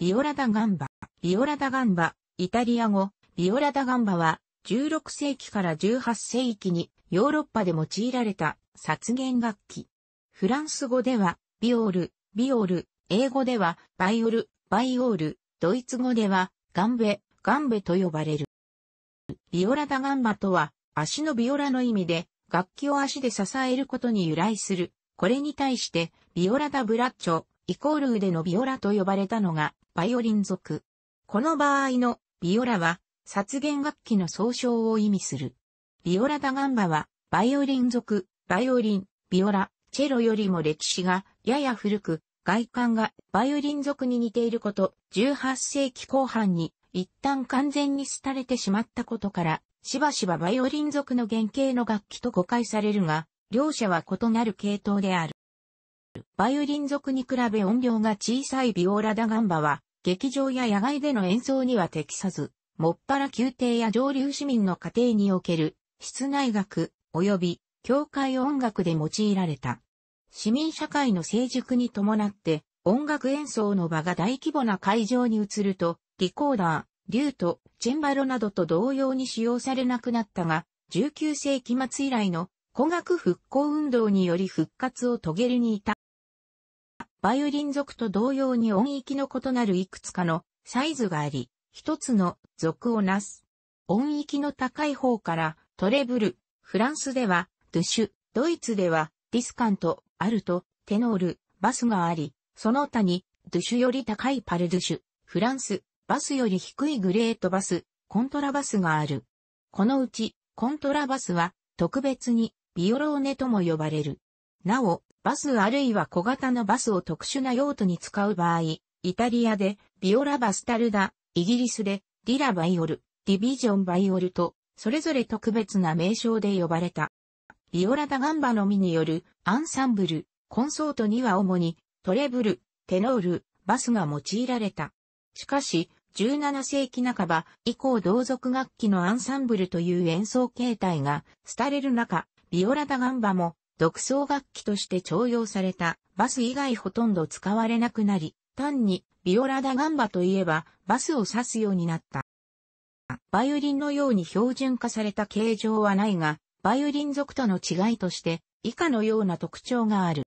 ビオラダガンバ。ビオラダガンバ、イタリア語、ビオラダガンバは、16世紀から18世紀にヨーロッパで用いられた殺言楽器。フランス語では、ビオール、ビオール、英語では、バイオル、バイオール、ドイツ語では、ガンベ、ガンベと呼ばれる。ビオラダガンバとは、足のビオラの意味で、楽器を足で支えることに由来する。これに対して、ビオラダブラッチョ、イコール腕のビオラと呼ばれたのが、バイオリン族。この場合の、ビオラは、殺弦楽器の総称を意味する。ビオラダガンバは、バイオリン族、バイオリン、ビオラ、チェロよりも歴史がやや古く、外観がバイオリン族に似ていること、18世紀後半に一旦完全に廃れてしまったことから、しばしばバイオリン族の原型の楽器と誤解されるが、両者は異なる系統である。る。バイオリン族に比べ音量が小さいビオラダガンバは、劇場や野外での演奏には適さず、もっぱら宮廷や上流市民の家庭における、室内楽、及び、教会音楽で用いられた。市民社会の成熟に伴って、音楽演奏の場が大規模な会場に移ると、リコーダー、リュート、チェンバロなどと同様に使用されなくなったが、19世紀末以来の古学復興運動により復活を遂げるに至バイオリン族と同様に音域の異なるいくつかのサイズがあり、一つの族をなす。音域の高い方からトレブル、フランスではドゥシュ、ドイツではディスカント、アルト、テノール、バスがあり、その他にドゥシュより高いパルドゥシュ、フランス、バスより低いグレートバス、コントラバスがある。このうちコントラバスは特別にビオローネとも呼ばれる。なお、バスあるいは小型のバスを特殊な用途に使う場合、イタリアでビオラバスタルダ、イギリスでディラバイオル、ディビジョンバイオルと、それぞれ特別な名称で呼ばれた。ビオラダガンバのみによるアンサンブル、コンソートには主にトレブル、テノール、バスが用いられた。しかし、17世紀半ば以降同族楽器のアンサンブルという演奏形態が廃れる中、ビオラダガンバも独奏楽器として徴用されたバス以外ほとんど使われなくなり、単にビオラダガンバといえばバスを指すようになった。バイオリンのように標準化された形状はないが、バイオリン族との違いとして以下のような特徴がある。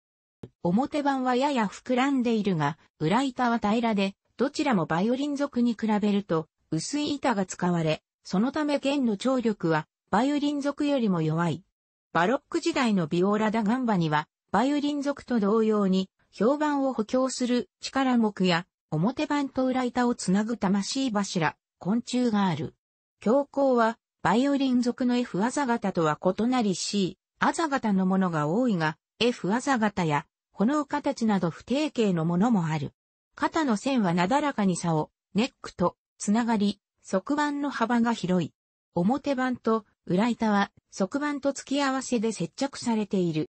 表板はやや膨らんでいるが、裏板は平らで、どちらもバイオリン族に比べると薄い板が使われ、そのため弦の張力はバイオリン族よりも弱い。バロック時代のビオラダガンバには、バイオリン族と同様に、評判を補強する力木や、表板と裏板をつなぐ魂柱、昆虫がある。教皇は、バイオリン族の F ザ型とは異なり C、アザ型のものが多いが、F ザ型や、炎形など不定形のものもある。肩の線はなだらかに差を、ネックと、つながり、側板の幅が広い。表板と裏板は側板と付き合わせで接着されている。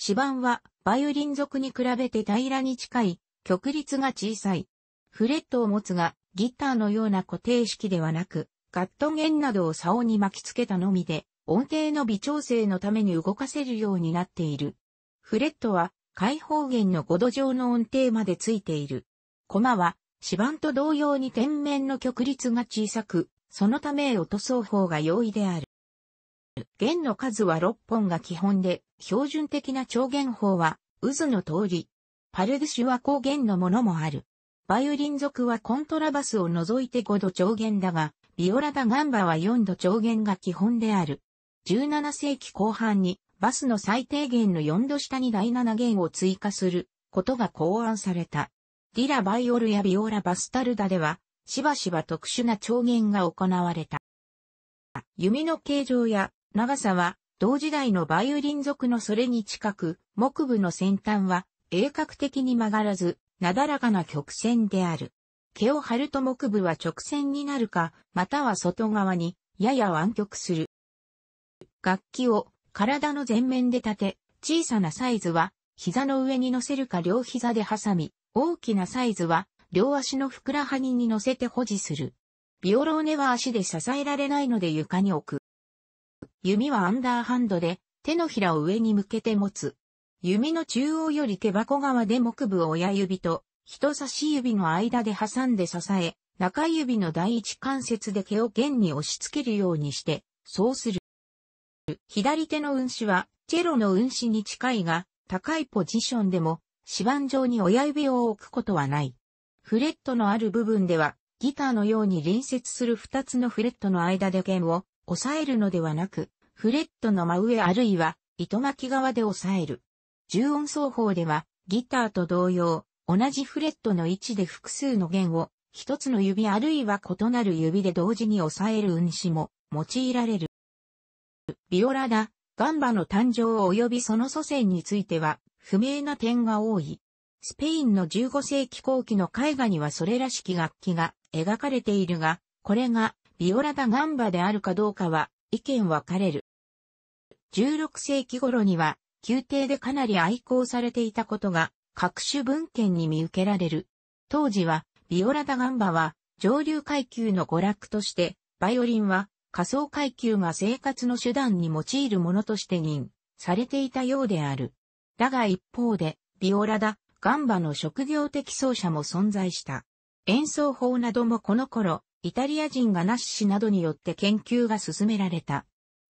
指板はバイオリン属に比べて平らに近い、曲率が小さい。フレットを持つが、ギターのような固定式ではなく、ガット弦などを竿に巻き付けたのみで、音程の微調整のために動かせるようになっている。フレットは開放弦の5度上の音程までついている。コマは、指板と同様に天面の曲率が小さく、そのため落とそう方が容易である。弦の数は6本が基本で、標準的な長弦法は、渦の通り。パルデシュは高弦のものもある。バイオリン族はコントラバスを除いて5度長弦だが、ビオラダガンバは4度長弦が基本である。17世紀後半に、バスの最低限の4度下に第7弦を追加することが考案された。ディラバイオルやビオラバスタルダでは、しばしば特殊な調弦が行われた。弓の形状や長さは同時代のバイオリン族のそれに近く、木部の先端は鋭角的に曲がらず、なだらかな曲線である。毛を張ると木部は直線になるか、または外側にやや湾曲する。楽器を体の前面で立て、小さなサイズは膝の上に乗せるか両膝で挟み、大きなサイズは両足のふくらはぎに乗せて保持する。ビオローネは足で支えられないので床に置く。弓はアンダーハンドで手のひらを上に向けて持つ。弓の中央より手箱側で木部を親指と人差し指の間で挟んで支え、中指の第一関節で毛を弦に押し付けるようにして、そうする。左手の運指はチェロの運指に近いが、高いポジションでも、指板上に親指を置くことはない。フレットのある部分では、ギターのように隣接する2つのフレットの間で弦を押さえるのではなく、フレットの真上あるいは糸巻き側で押さえる。重音奏法では、ギターと同様、同じフレットの位置で複数の弦を一つの指あるいは異なる指で同時に押さえる運指も用いられる。ビオラだ、ガンバの誕生及びその祖先については不明な点が多い。スペインの15世紀後期の絵画にはそれらしき楽器が描かれているが、これがビオラダガンバであるかどうかは意見分かれる。16世紀頃には宮廷でかなり愛好されていたことが各種文献に見受けられる。当時はビオラダガンバは上流階級の娯楽として、バイオリンは仮想階級が生活の手段に用いるものとして認されていたようである。だが一方で、ビオラダ、ガンバの職業的奏者も存在した。演奏法などもこの頃、イタリア人がナッシなどによって研究が進められた。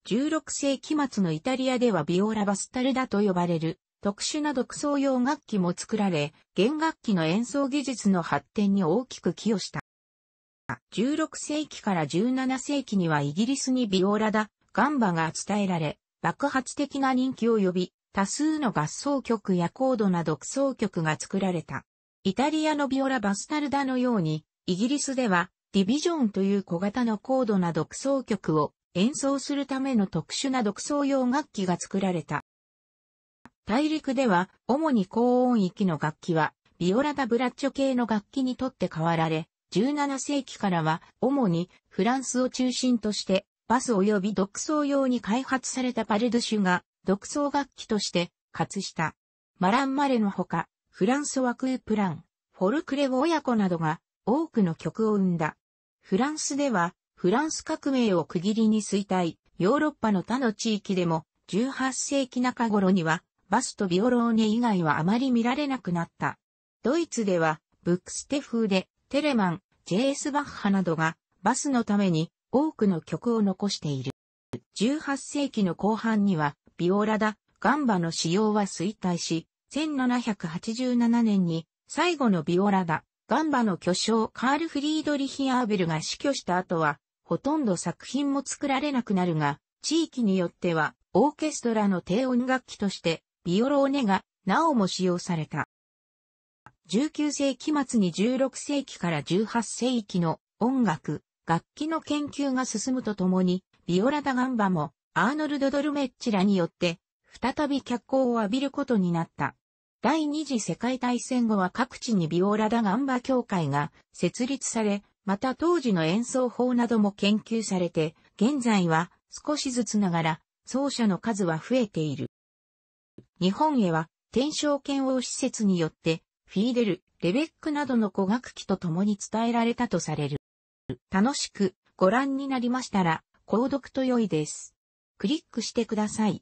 16世紀末のイタリアではビオラバスタルダと呼ばれる特殊な独奏用楽器も作られ、弦楽器の演奏技術の発展に大きく寄与した。16世紀から17世紀にはイギリスにビオラだ、ガンバが伝えられ、爆発的な人気を呼び、多数の合奏曲やコードなど独奏曲が作られた。イタリアのビオラ・バスタルダのように、イギリスでは、ディビジョンという小型の高度な独奏曲を演奏するための特殊な独奏用楽器が作られた。大陸では、主に高音域の楽器は、ビオラダ・ブラッチョ系の楽器にとって変わられ、17世紀からは、主にフランスを中心として、バス及び独奏用に開発されたパルドシュが独奏楽器として活した。マランマレのほか、フランソワ・クープラン、フォルクレオ親子などが多くの曲を生んだ。フランスでは、フランス革命を区切りに衰退、ヨーロッパの他の地域でも、18世紀中頃には、バスとビオローネ以外はあまり見られなくなった。ドイツでは、ブックステ風で、テレマン、ジェース・バッハなどが、バスのために多くの曲を残している。18世紀の後半には、ビオラダ、ガンバの使用は衰退し、1787年に最後のビオラダ、ガンバの巨匠カール・フリードリヒ・アーベルが死去した後は、ほとんど作品も作られなくなるが、地域によっては、オーケストラの低音楽器として、ビオローネが、なおも使用された。19世紀末に16世紀から18世紀の音楽、楽器の研究が進むとともに、ビオラダガンバもアーノルド・ドルメッチらによって、再び脚光を浴びることになった。第二次世界大戦後は各地にビオラダ・ガンバ協会が設立され、また当時の演奏法なども研究されて、現在は少しずつながら奏者の数は増えている。日本へは天正剣王施設によってフィーデル、レベックなどの古楽器と共に伝えられたとされる。楽しくご覧になりましたら、購読と良いです。クリックしてください。